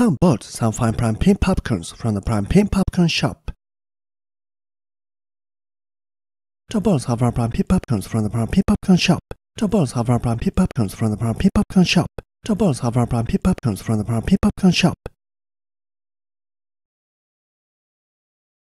Tom bought some fine prime pink popcorns from the prime pink popcorn shop. Tom bought some fine prime pink popcorns from the prime pink popcorn shop. Tom bought some fine prime pink popcorns from the prime pink popcorn shop. Tom bought some fine prime pink popcorns from the prime pink popcorn shop.